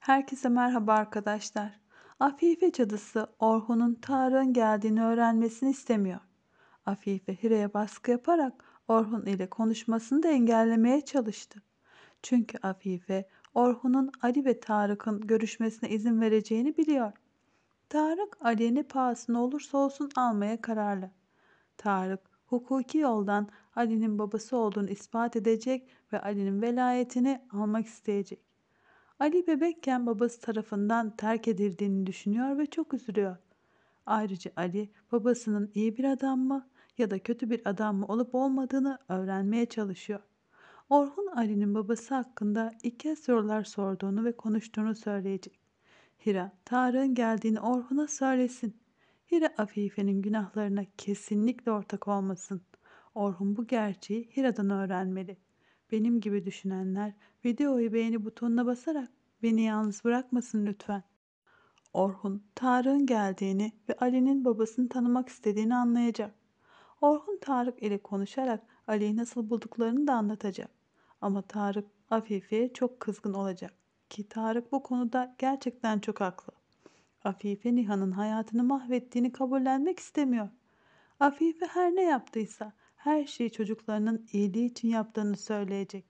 Herkese merhaba arkadaşlar. Afife cadısı Orhun'un Tarık'ın geldiğini öğrenmesini istemiyor. Afife Hire'ye baskı yaparak Orhun ile konuşmasını da engellemeye çalıştı. Çünkü Afife Orhun'un Ali ve Tarık'ın görüşmesine izin vereceğini biliyor. Tarık Ali'ni pahasına olursa olsun almaya kararlı. Tarık hukuki yoldan Ali'nin babası olduğunu ispat edecek ve Ali'nin velayetini almak isteyecek. Ali bebekken babası tarafından terk edildiğini düşünüyor ve çok üzülüyor. Ayrıca Ali babasının iyi bir adam mı ya da kötü bir adam mı olup olmadığını öğrenmeye çalışıyor. Orhun Ali'nin babası hakkında iki kez sorular sorduğunu ve konuştuğunu söyleyecek. Hira, Tarık'ın geldiğini Orhun'a söylesin. Hira Afife'nin günahlarına kesinlikle ortak olmasın. Orhun bu gerçeği Hira'dan öğrenmeli.'' benim gibi düşünenler videoyu beğeni butonuna basarak beni yalnız bırakmasın lütfen. Orhun, Tarık'ın geldiğini ve Ali'nin babasını tanımak istediğini anlayacak. Orhun Tarık ile konuşarak Ali'yi nasıl bulduklarını da anlatacak. Ama Tarık Afife'ye çok kızgın olacak ki Tarık bu konuda gerçekten çok haklı. Afife Nihan'ın hayatını mahvettiğini kabullenmek istemiyor. Afife her ne yaptıysa her şeyi çocuklarının iyiliği için yaptığını söyleyecek.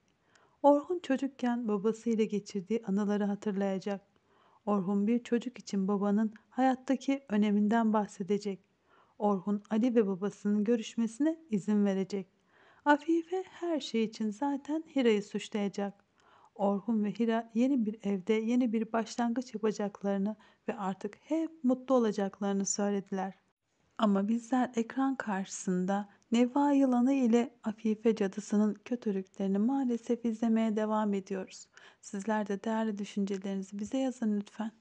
Orhun çocukken babasıyla geçirdiği anıları hatırlayacak. Orhun bir çocuk için babanın hayattaki öneminden bahsedecek. Orhun Ali ve babasının görüşmesine izin verecek. Afife her şey için zaten Hira'yı suçlayacak. Orhun ve Hira yeni bir evde yeni bir başlangıç yapacaklarını ve artık hep mutlu olacaklarını söylediler. Ama bizler ekran karşısında Nefa yılanı ile Afife cadısının kötülüklerini maalesef izlemeye devam ediyoruz. Sizler de değerli düşüncelerinizi bize yazın lütfen.